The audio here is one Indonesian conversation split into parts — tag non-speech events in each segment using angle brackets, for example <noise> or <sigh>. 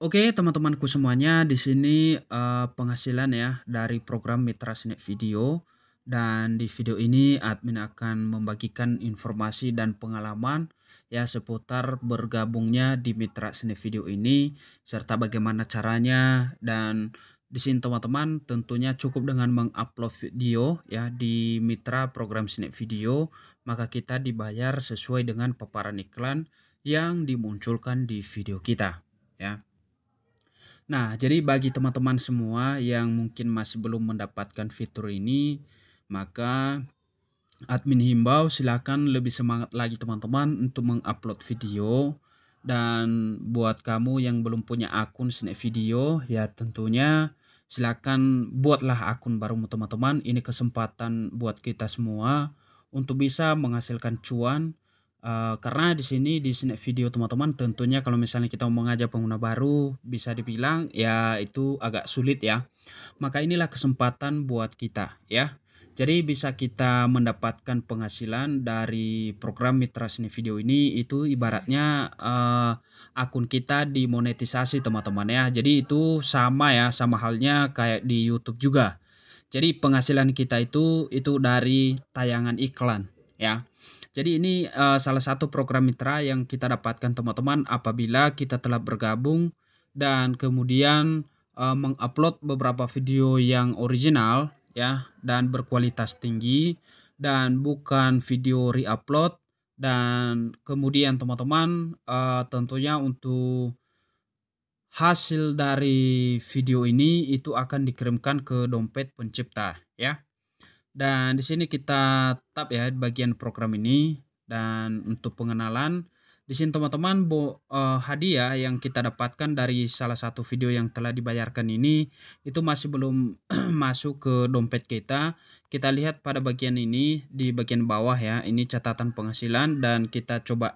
Oke, teman-temanku semuanya, di sini uh, penghasilan ya dari program Mitra Sinet Video dan di video ini admin akan membagikan informasi dan pengalaman ya seputar bergabungnya di Mitra Sinet Video ini serta bagaimana caranya dan di sini teman-teman tentunya cukup dengan mengupload video ya di Mitra program Sinet Video maka kita dibayar sesuai dengan paparan iklan yang dimunculkan di video kita ya. Nah, jadi bagi teman-teman semua yang mungkin masih belum mendapatkan fitur ini, maka admin himbau silakan lebih semangat lagi teman-teman untuk mengupload video dan buat kamu yang belum punya akun snack Video ya tentunya silakan buatlah akun baru teman-teman. Ini kesempatan buat kita semua untuk bisa menghasilkan cuan Uh, karena di sini di sini video teman-teman tentunya kalau misalnya kita mau ngajak pengguna baru bisa dibilang ya itu agak sulit ya. Maka inilah kesempatan buat kita ya. Jadi bisa kita mendapatkan penghasilan dari program Mitra sini Video ini itu ibaratnya uh, akun kita dimonetisasi teman-teman ya. Jadi itu sama ya sama halnya kayak di YouTube juga. Jadi penghasilan kita itu itu dari tayangan iklan ya. Jadi ini uh, salah satu program mitra yang kita dapatkan teman-teman apabila kita telah bergabung dan kemudian uh, mengupload beberapa video yang original ya dan berkualitas tinggi dan bukan video reupload dan kemudian teman-teman uh, tentunya untuk hasil dari video ini itu akan dikirimkan ke dompet pencipta ya. Dan di sini kita tap ya bagian program ini dan untuk pengenalan di sini teman-teman uh, hadiah yang kita dapatkan dari salah satu video yang telah dibayarkan ini itu masih belum <clears throat> masuk ke dompet kita. Kita lihat pada bagian ini di bagian bawah ya. Ini catatan penghasilan dan kita coba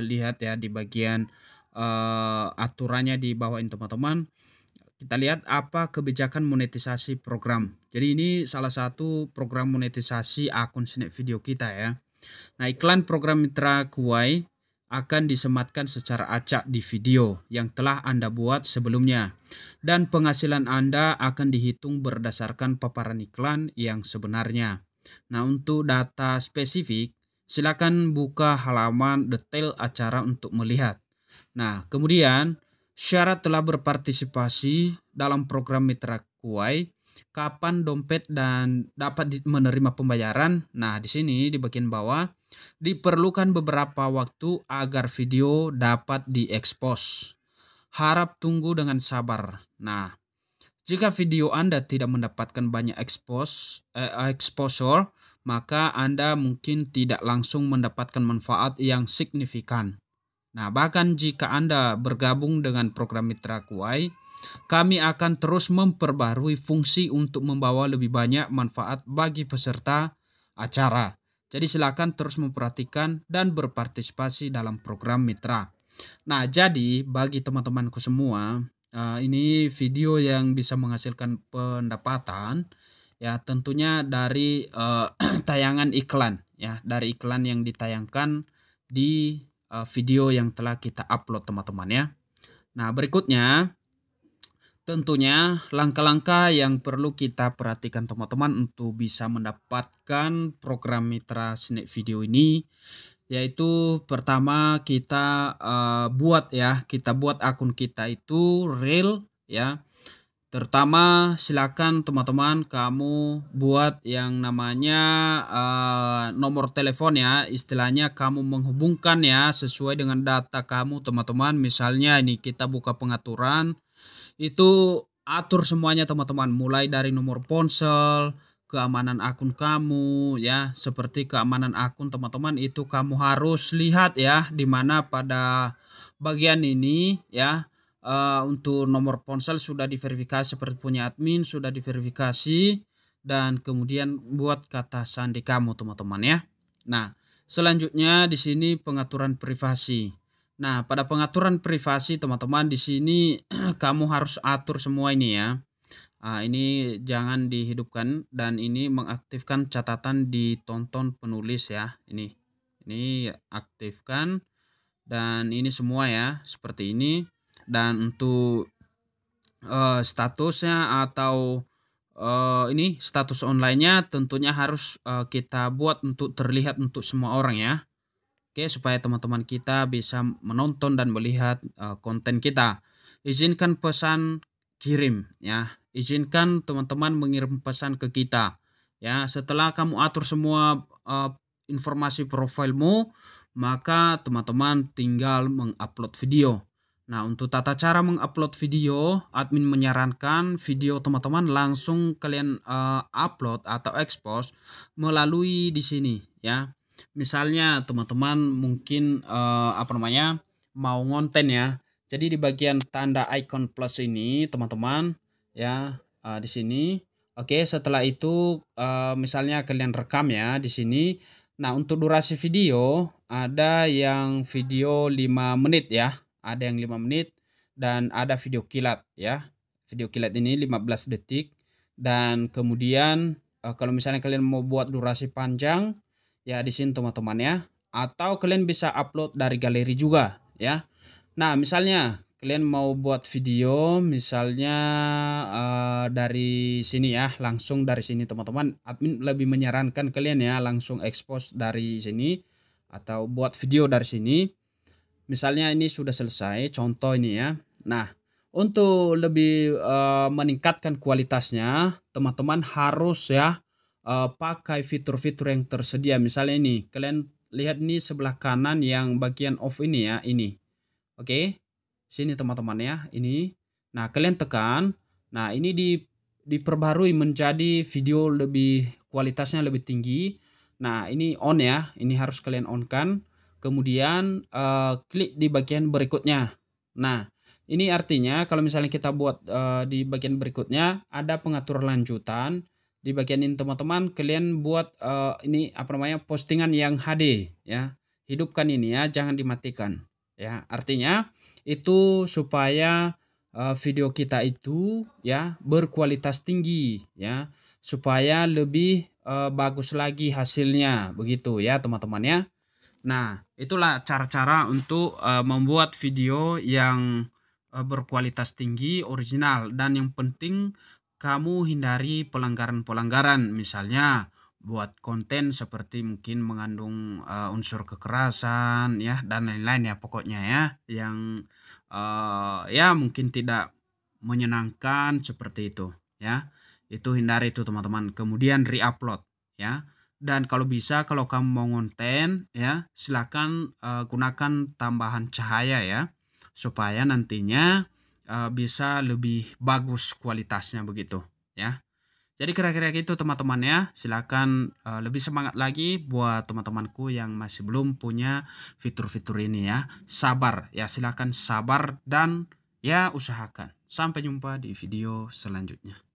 lihat ya di bagian uh, aturannya di bawah ini teman-teman. Kita lihat apa kebijakan monetisasi program. Jadi ini salah satu program monetisasi akun Snap Video kita ya. Nah, iklan program Mitra Kuai akan disematkan secara acak di video yang telah Anda buat sebelumnya dan penghasilan Anda akan dihitung berdasarkan paparan iklan yang sebenarnya. Nah, untuk data spesifik, silakan buka halaman detail acara untuk melihat. Nah, kemudian Syarat telah berpartisipasi dalam program Mitra Kuai, kapan dompet dan dapat menerima pembayaran. Nah, di sini di bagian bawah diperlukan beberapa waktu agar video dapat diekspos. Harap tunggu dengan sabar. Nah, jika video Anda tidak mendapatkan banyak ekspos, eh, exposure, maka Anda mungkin tidak langsung mendapatkan manfaat yang signifikan. Nah, bahkan jika Anda bergabung dengan program Mitra Kuai, kami akan terus memperbarui fungsi untuk membawa lebih banyak manfaat bagi peserta acara. Jadi silakan terus memperhatikan dan berpartisipasi dalam program Mitra. Nah, jadi bagi teman-temanku semua, eh, ini video yang bisa menghasilkan pendapatan ya tentunya dari eh, <clears throat> tayangan iklan ya, dari iklan yang ditayangkan di Eh, video yang telah kita upload teman-teman ya. Nah berikutnya tentunya langkah-langkah yang perlu kita perhatikan teman-teman untuk bisa mendapatkan program mitra Snack Video ini yaitu pertama kita uh, buat ya kita buat akun kita itu real ya Terutama silakan teman-teman kamu buat yang namanya uh, nomor telepon ya. Istilahnya kamu menghubungkan ya sesuai dengan data kamu teman-teman. Misalnya ini kita buka pengaturan itu atur semuanya teman-teman mulai dari nomor ponsel, keamanan akun kamu ya seperti keamanan akun teman-teman itu kamu harus lihat ya dimana pada bagian ini ya uh, untuk nomor ponsel sudah diverifikasi seperti punya admin sudah diverifikasi dan kemudian buat kata sandi kamu teman-teman ya. Nah, selanjutnya di sini pengaturan privasi. Nah, pada pengaturan privasi teman-teman di sini <clears throat> kamu harus atur semua ini ya. Nah, ini jangan dihidupkan dan ini mengaktifkan catatan ditonton penulis ya. Ini ini aktifkan dan ini semua ya seperti ini dan untuk uh, statusnya atau uh, ini status onlinenya tentunya harus uh, kita buat untuk terlihat untuk semua orang ya oke supaya teman-teman kita bisa menonton dan melihat uh, konten kita izinkan pesan kirim ya izinkan teman-teman mengirim pesan ke kita ya setelah kamu atur semua uh, informasi profilmu maka teman-teman tinggal mengupload video Nah, untuk tata cara mengupload video, admin menyarankan video teman-teman langsung kalian uh, upload atau expose melalui di sini ya. Misalnya teman-teman mungkin uh, apa namanya mau ngonten ya. Jadi di bagian tanda icon plus ini teman-teman ya uh, di sini. Oke, setelah itu uh, misalnya kalian rekam ya di sini. Nah, untuk durasi video ada yang video 5 menit ya ada yang 5 menit dan ada video kilat ya. Video kilat ini 15 detik dan kemudian uh, kalau misalnya kalian mau buat durasi panjang ya di sini teman-teman ya atau kalian bisa upload dari galeri juga ya. Nah, misalnya kalian mau buat video misalnya uh, dari sini ya langsung dari sini teman-teman admin lebih menyarankan kalian ya langsung expose dari sini atau buat video dari sini Misalnya ini sudah selesai, contoh ini ya. Nah, untuk lebih uh, meningkatkan kualitasnya, teman-teman harus ya uh, pakai fitur-fitur yang tersedia. Misalnya ini, kalian lihat nih sebelah kanan yang bagian off ini ya, ini. Oke. Okay? Sini teman-teman ya, ini. Nah, kalian tekan. Nah, ini di diperbarui menjadi video lebih kualitasnya lebih tinggi. Nah, ini on ya. Ini harus kalian on kan kemudian uh, klik di bagian berikutnya. Nah, ini artinya kalau misalnya kita buat uh, di bagian berikutnya ada pengatur lanjutan. Di bagian ini teman-teman kalian buat uh, ini apa namanya postingan yang HD ya. Hidupkan ini ya, jangan dimatikan ya. Artinya itu supaya uh, video kita itu ya berkualitas tinggi ya supaya lebih uh, bagus lagi hasilnya begitu ya teman-teman ya. Nah, itulah cara-cara untuk uh, membuat video yang uh, berkualitas tinggi, original, dan yang penting kamu hindari pelanggaran-pelanggaran. Misalnya, buat konten seperti mungkin mengandung uh, unsur kekerasan, ya, dan lain-lain, ya, pokoknya, ya, yang uh, ya mungkin tidak menyenangkan seperti itu, ya. Itu hindari itu, teman-teman. Kemudian, re-upload, ya dan kalau bisa kalau kamu mau konten ya silakan uh, gunakan tambahan cahaya ya supaya nantinya uh, bisa lebih bagus kualitasnya begitu ya jadi kira-kira gitu teman-teman ya silakan uh, lebih semangat lagi buat teman-temanku yang masih belum punya fitur-fitur ini ya sabar ya silakan sabar dan ya usahakan sampai jumpa di video selanjutnya